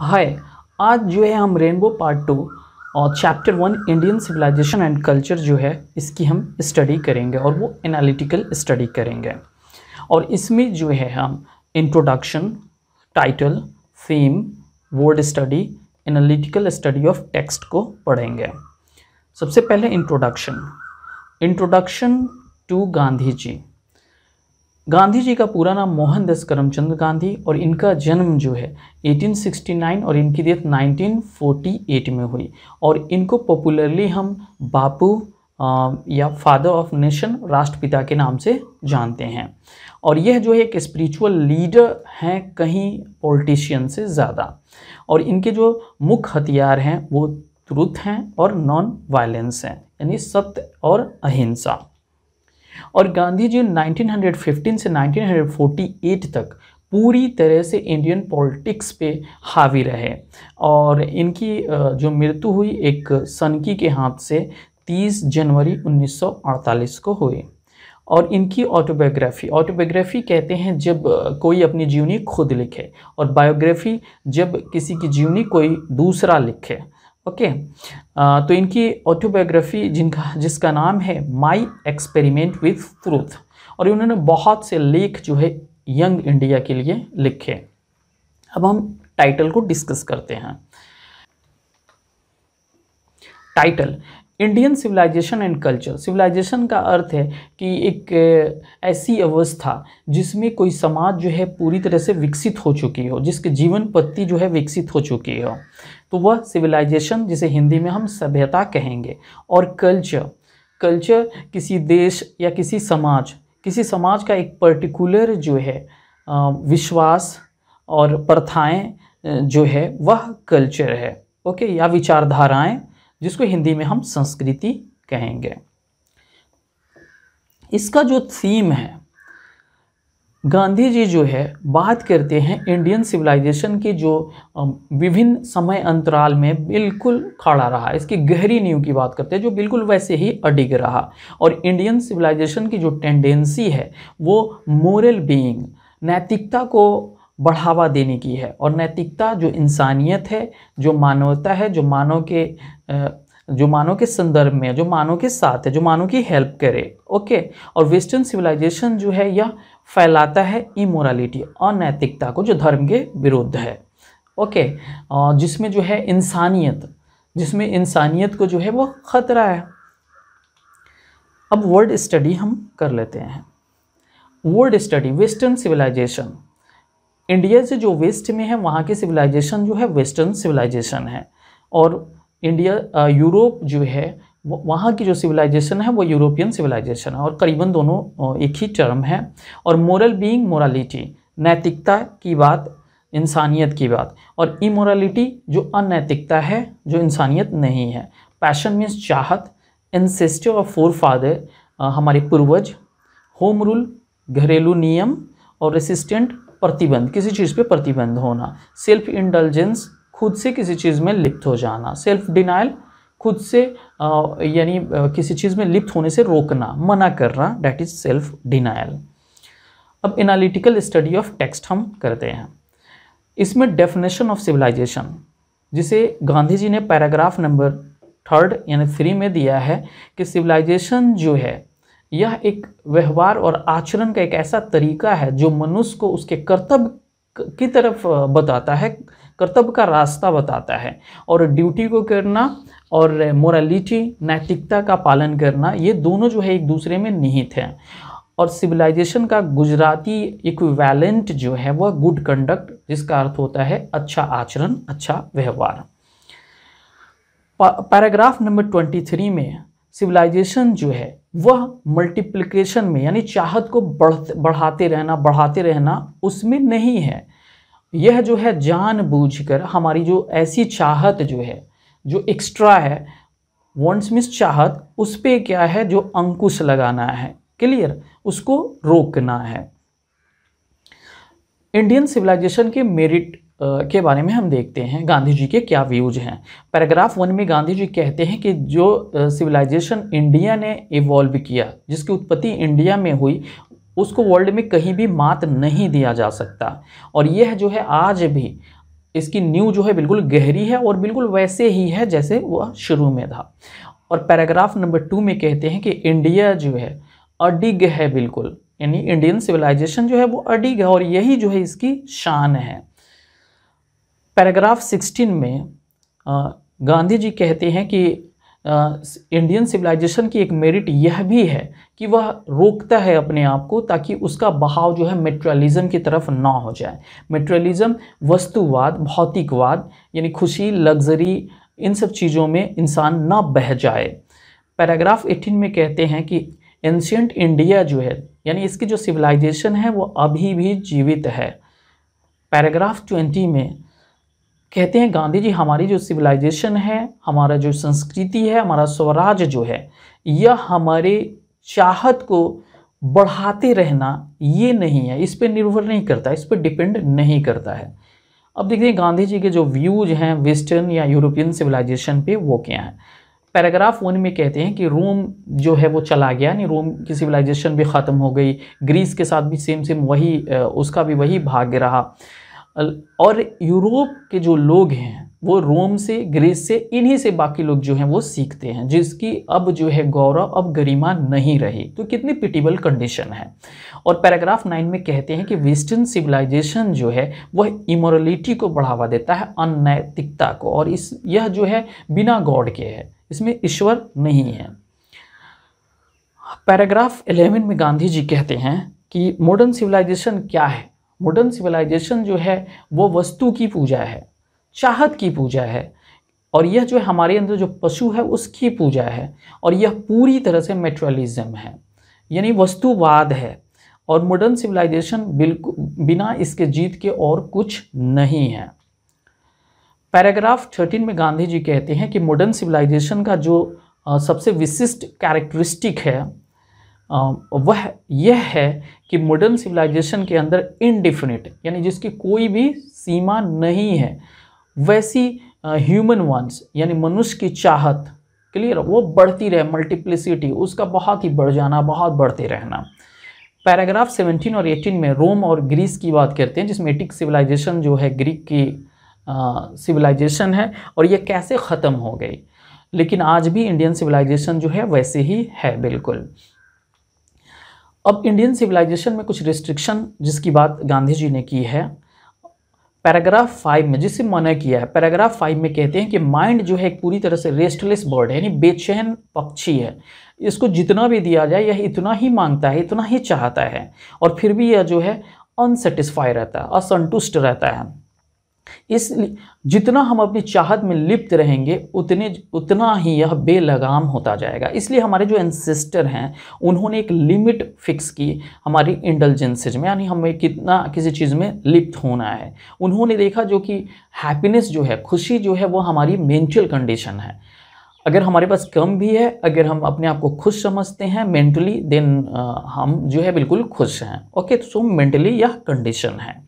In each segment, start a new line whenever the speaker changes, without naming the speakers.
हाय आज जो है हम रेनबो पार्ट टू और chapter one Indian civilization and culture जो है इसकी हम स्टडी करेंगे और वो एनालिटिकल स्टडी करेंगे और इसमें जो है हम introduction title theme word study analytical study of text को पढ़ेंगे सबसे पहले introduction introduction to Gandhi ji Gandhi ji का पूरा नाम मोहनदास करमचंद गांधी और इनका जन्म जो है 1869 और इनकी डेथ 1948 में हुई और इनको पॉपुलरली हम बापू या फादर ऑफ नेशन राष्ट्रपिता के नाम से जानते हैं और यह जो है एक स्पिरिचुअल लीडर हैं कहीं पॉलिटिशियन से ज़्यादा और इनके जो मुख्य हथियार हैं वो त्रुत हैं और नॉन वायलेंस हैं यानी सत्य और अहिंसा और गांधी जी 1915 से 1948 तक पूरी तरह से इंडियन पॉलिटिक्स पे हावी रहे और इनकी जो मृत्यु हुई एक सनकी के हाथ से 30 जनवरी 1948 को हुई और इनकी ऑटोबायोग्राफी ऑटोबायोग्राफी कहते हैं जब कोई अपनी जीवनी खुद लिखे और बायोग्राफी जब किसी की जीवनी कोई दूसरा लिखे ओके uh, तो इनकी ऑटोबायोग्राफी जिनका जिसका नाम है माई एक्सपेरिमेंट विथ ट्रूथ और इन्होंने बहुत से लेख जो है यंग इंडिया के लिए लिखे अब हम टाइटल को डिस्कस करते हैं title Indian civilization and culture civilization का अर्थ है कि एक uh, ऐसी अवस्था जिसमें कोई समाज जो है पूरी तरह से विकसित हो चुकी हो जिसके जीवन पत्ती जो है विकसित हो चुकी हो तो वह सिविलाइजेशन जिसे हिंदी में हम सभ्यता कहेंगे और कल्चर कल्चर किसी देश या किसी समाज किसी समाज का एक पर्टिकुलर जो है विश्वास और प्रथाएं जो है वह कल्चर है ओके या विचारधाराएं जिसको हिंदी में हम संस्कृति कहेंगे इसका जो थीम है गांधी जी जो है बात करते हैं इंडियन सिविलाइजेशन के जो विभिन्न समय अंतराल में बिल्कुल खड़ा रहा इसकी गहरी नींव की बात करते हैं जो बिल्कुल वैसे ही अडिग रहा और इंडियन सिविलाइजेशन की जो टेंडेंसी है वो मोरल बीइंग नैतिकता को बढ़ावा देने की है और नैतिकता जो इंसानियत है जो मानवता है जो मानव के जो मानव के संदर्भ में जो मानव के साथ है जो मानव की हेल्प करे ओके और वेस्टर्न सिविलाइजेशन जो है यह फैलाता है इमोरालिटी अनैतिकता को जो धर्म के विरुद्ध है ओके जिसमें जो है इंसानियत जिसमें इंसानियत को जो है वो ख़तरा है अब वर्ल्ड स्टडी हम कर लेते हैं world study western civilization India से जो वेस्ट में है वहाँ की सिविलाइजेशन जो है वेस्टर्न सिविलाइजेशन है और इंडिया यूरोप जो है वहाँ की जो सिविलाइजेशन है वो यूरोपियन सिविलाइजेशन है और करीबन दोनों एक ही टर्म है और मोरल बीइंग मोरालिटी नैतिकता की बात इंसानियत की बात और इमोरालिटी जो अनैतिकता है जो इंसानियत नहीं है पैशन मीन्स चाहत इंसेस्टर और फोर फादर हमारे पूर्वज होम रूल घरेलू नियम और रेसिस्टेंट प्रतिबंध किसी चीज़ पे प्रतिबंध होना सेल्फ इंडलजेंस खुद से किसी चीज़ में लिप्त हो जाना सेल्फ डिनाइल खुद से यानी किसी चीज़ में लिप्त होने से रोकना मना करना डैट इज़ सेल्फ डिनाइल अब एनालिटिकल स्टडी ऑफ टेक्स्ट हम करते हैं इसमें डेफिनेशन ऑफ सिविलाइजेशन जिसे गांधी जी ने पैराग्राफ नंबर थर्ड यानी थ्री में दिया है कि सिविलाइजेशन जो है यह एक व्यवहार और आचरण का एक ऐसा तरीका है जो मनुष्य को उसके कर्तव्य की तरफ बताता है कर्तव्य का रास्ता बताता है और ड्यूटी को करना और मोरालिटी नैतिकता का पालन करना ये दोनों जो है एक दूसरे में निहित है और सिविलाइजेशन का गुजराती इक्विवेलेंट जो है वह गुड कंडक्ट जिसका अर्थ होता है अच्छा आचरण अच्छा व्यवहार पैराग्राफ नंबर ट्वेंटी थ्री में सिविलाइजेशन जो है वह मल्टीप्लिकेशन में यानी चाहत को बढ़ बढ़ाते रहना बढ़ाते रहना उसमें नहीं है यह जो है जानबूझकर हमारी जो ऐसी चाहत जो है जो एक्स्ट्रा है वॉन्ट्स मिस चाहत उस पर क्या है जो अंकुश लगाना है क्लियर उसको रोकना है इंडियन सिविलाइजेशन के मेरिट के बारे में हम देखते हैं गांधी जी के क्या व्यूज हैं पैराग्राफ वन में गांधी जी कहते हैं कि जो सिविलाइजेशन इंडिया ने इवॉल्व किया जिसकी उत्पत्ति इंडिया में हुई उसको वर्ल्ड में कहीं भी मात नहीं दिया जा सकता और यह जो है आज भी इसकी न्यू जो है बिल्कुल गहरी है और बिल्कुल वैसे ही है जैसे वह शुरू में था और पैराग्राफ नंबर टू में कहते हैं कि इंडिया जो है अडिग है बिल्कुल यानी इंडियन सिविलाइजेशन जो है वो अडिग है और यही जो है इसकी शान है पैराग्राफ सिक्सटीन में गांधी जी कहते हैं कि इंडियन सिविलाइजेशन की एक मेरिट यह भी है कि वह रोकता है अपने आप को ताकि उसका बहाव जो है मेट्रलिज़म की तरफ ना हो जाए मेट्रलिज़म वस्तुवाद भौतिकवाद यानी खुशी लग्जरी इन सब चीज़ों में इंसान ना बह जाए पैराग्राफ 18 में कहते हैं कि एंशियंट इंडिया जो है यानी इसकी जो सिविलाइजेशन है वो अभी भी जीवित है पैराग्राफ ट्वेंटी में कहते हैं गांधी जी हमारी जो सिविलाइजेशन है हमारा जो संस्कृति है हमारा स्वराज जो है यह हमारे चाहत को बढ़ाते रहना ये नहीं है इस पर निर्भर नहीं करता इस पर डिपेंड नहीं करता है अब देखिए गांधी जी के जो व्यूज हैं वेस्टर्न या यूरोपियन सिविलाइजेशन पे वो क्या हैं पैराग्राफ वन में कहते हैं कि रोम जो है वो चला गया यानी रोम की सिविलाइजेशन भी ख़त्म हो गई ग्रीस के साथ भी सेम सेम वही उसका भी वही भाग्य रहा और यूरोप के जो लोग हैं वो रोम से ग्रीस से इन्हीं से बाकी लोग जो हैं वो सीखते हैं जिसकी अब जो है गौरव अब गरिमा नहीं रही तो कितनी पिटिबल कंडीशन है और पैराग्राफ नाइन में कहते हैं कि वेस्टर्न सिविलाइजेशन जो है वह इमोरलिटी को बढ़ावा देता है अनैतिकता को और इस यह जो है बिना गॉड के है इसमें ईश्वर नहीं है पैराग्राफ एलेवन में गांधी जी कहते हैं कि मॉडर्न सिविलाइजेशन क्या है मॉडर्न सिविलाइजेशन जो है वो वस्तु की पूजा है चाहत की पूजा है और यह जो हमारे अंदर जो पशु है उसकी पूजा है और यह पूरी तरह से मेट्रलिज्म है यानी वस्तुवाद है और मॉडर्न सिविलाइजेशन बिल्कुल बिना इसके जीत के और कुछ नहीं है पैराग्राफ थर्टीन में गांधी जी कहते हैं कि मॉडर्न सिविलाइजेशन का जो सबसे विशिष्ट कैरेक्टरिस्टिक है वह यह है कि मॉडर्न सिविलाइजेशन के अंदर इनडिफिनिट यानी जिसकी कोई भी सीमा नहीं है वैसी ह्यूमन वंस यानी मनुष्य की चाहत क्लियर वो बढ़ती रहे मल्टीप्लिसिटी उसका बहुत ही बढ़ जाना बहुत बढ़ते रहना पैराग्राफ 17 और 18 में रोम और ग्रीस की बात करते हैं जिसमें एटिक सिविलाइजेशन जो है ग्रीक की सिविलाइजेशन है और ये कैसे ख़त्म हो गई लेकिन आज भी इंडियन सिविलाइजेशन जो है वैसे ही है बिल्कुल अब इंडियन सिविलाइजेशन में कुछ रिस्ट्रिक्शन जिसकी बात गांधी जी ने की है पैराग्राफ फाइव में जिसे मना किया है पैराग्राफ फाइव में कहते हैं कि माइंड जो है एक पूरी तरह से रेस्टलेस बर्ड है यानी बेचैन पक्षी है इसको जितना भी दिया जाए यह इतना ही मांगता है इतना ही चाहता है और फिर भी यह जो है अनसेटिस्फाई रहता है असंतुष्ट रहता है इसलिए जितना हम अपनी चाहत में लिप्त रहेंगे उतने उतना ही यह बेलगाम होता जाएगा इसलिए हमारे जो एंसेस्टर हैं उन्होंने एक लिमिट फिक्स की हमारी इंटेलिजेंसेज में यानी हमें कितना किसी चीज़ में लिप्त होना है उन्होंने देखा जो कि हैप्पीनेस जो है खुशी जो है वो हमारी मेंटल कंडीशन है अगर हमारे पास कम भी है अगर हम अपने आप को खुश समझते हैं मेंटली देन हम जो है बिल्कुल खुश हैं ओके तो सो मेंटली यह कंडीशन है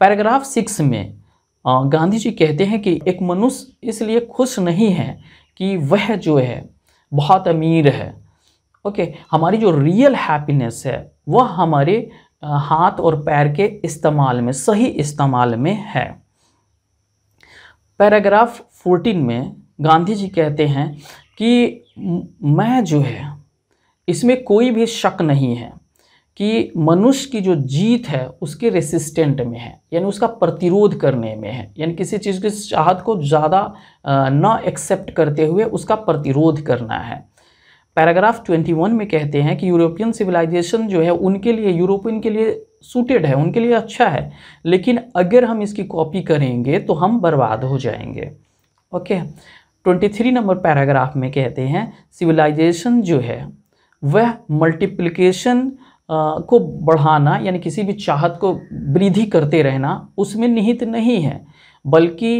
पैराग्राफ सिक्स में गांधी जी कहते हैं कि एक मनुष्य इसलिए खुश नहीं है कि वह जो है बहुत अमीर है ओके हमारी जो रियल हैप्पीनेस है वह हमारे हाथ और पैर के इस्तेमाल में सही इस्तेमाल में है पैराग्राफ 14 में गांधी जी कहते हैं कि मैं जो है इसमें कोई भी शक नहीं है कि मनुष्य की जो जीत है उसके रेसिस्टेंट में है यानी उसका प्रतिरोध करने में है यानी किसी चीज़ की चाहत को ज़्यादा ना एक्सेप्ट करते हुए उसका प्रतिरोध करना है पैराग्राफ 21 में कहते हैं कि यूरोपियन सिविलाइजेशन जो है उनके लिए यूरोपियन के लिए सूटेड है उनके लिए अच्छा है लेकिन अगर हम इसकी कॉपी करेंगे तो हम बर्बाद हो जाएंगे ओके ट्वेंटी थ्री नंबर पैराग्राफ में कहते हैं सिविलाइजेशन जो है वह मल्टीप्लिकेशन को बढ़ाना यानी किसी भी चाहत को वृद्धि करते रहना उसमें निहित नहीं है बल्कि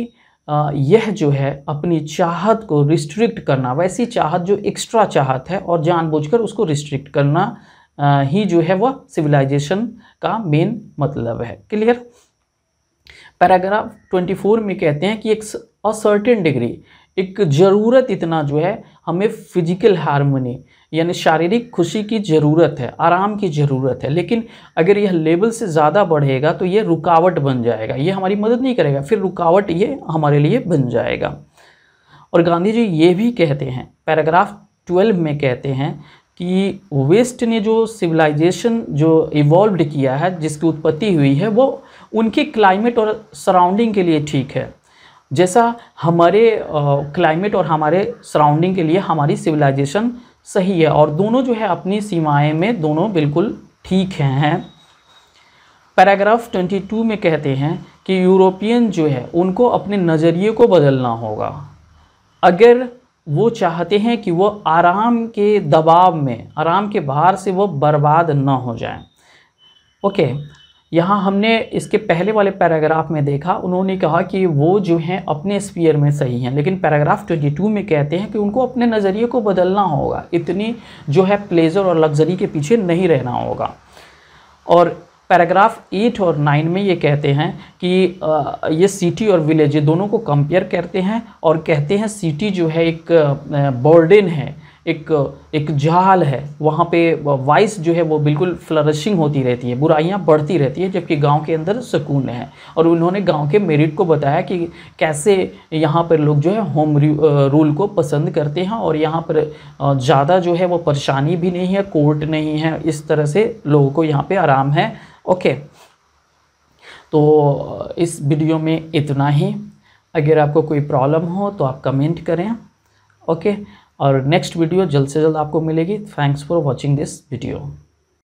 यह जो है अपनी चाहत को रिस्ट्रिक्ट करना वैसी चाहत जो एक्स्ट्रा चाहत है और जानबूझकर उसको रिस्ट्रिक्ट करना ही जो है वह सिविलाइजेशन का मेन मतलब है क्लियर पैराग्राफ 24 में कहते हैं कि एक असर्टेन डिग्री एक ज़रूरत इतना जो है हमें फिजिकल हारमोनी यानी शारीरिक खुशी की ज़रूरत है आराम की ज़रूरत है लेकिन अगर यह लेवल से ज़्यादा बढ़ेगा तो ये रुकावट बन जाएगा ये हमारी मदद नहीं करेगा फिर रुकावट ये हमारे लिए बन जाएगा और गांधी जी ये भी कहते हैं पैराग्राफ ट्वेल्व में कहते हैं कि वेस्ट ने जो सिविलाइजेशन जो इवॉल्व किया है जिसकी उत्पत्ति हुई है वो उनके क्लाइमेट और सराउंडिंग के लिए ठीक है जैसा हमारे क्लाइमेट और हमारे सराउंडिंग के लिए हमारी सिविलाइजेशन सही है और दोनों जो है अपनी सीमाएं में दोनों बिल्कुल ठीक हैं पैराग्राफ 22 में कहते हैं कि यूरोपियन जो है उनको अपने नज़रिए को बदलना होगा अगर वो चाहते हैं कि वो आराम के दबाव में आराम के बाहर से वो बर्बाद ना हो जाए ओके यहाँ हमने इसके पहले वाले पैराग्राफ में देखा उन्होंने कहा कि वो जो हैं अपने स्पीयर में सही हैं लेकिन पैराग्राफ 22 में कहते हैं कि उनको अपने नज़रिए को बदलना होगा इतनी जो है प्लेजर और लग्जरी के पीछे नहीं रहना होगा और पैराग्राफ एट और नाइन में ये कहते हैं कि ये सिटी और विलेज ये दोनों को कंपेयर करते हैं और कहते हैं सिटी जो है एक बॉर्डन है एक एक जाल है वहाँ पे वाइस जो है वो बिल्कुल फ्लरिशिंग होती रहती है बुराइयाँ बढ़ती रहती है जबकि गांव के अंदर सुकून है और उन्होंने गांव के मेरिट को बताया कि कैसे यहाँ पर लोग जो है होम रूल को पसंद करते हैं और यहाँ पर ज़्यादा जो है वो परेशानी भी नहीं है कोर्ट नहीं है इस तरह से लोगों को यहाँ पर आराम है ओके तो इस वीडियो में इतना ही अगर आपको कोई प्रॉब्लम हो तो आप कमेंट करें ओके और नेक्स्ट वीडियो जल्द से जल्द आपको मिलेगी thanks for watching this video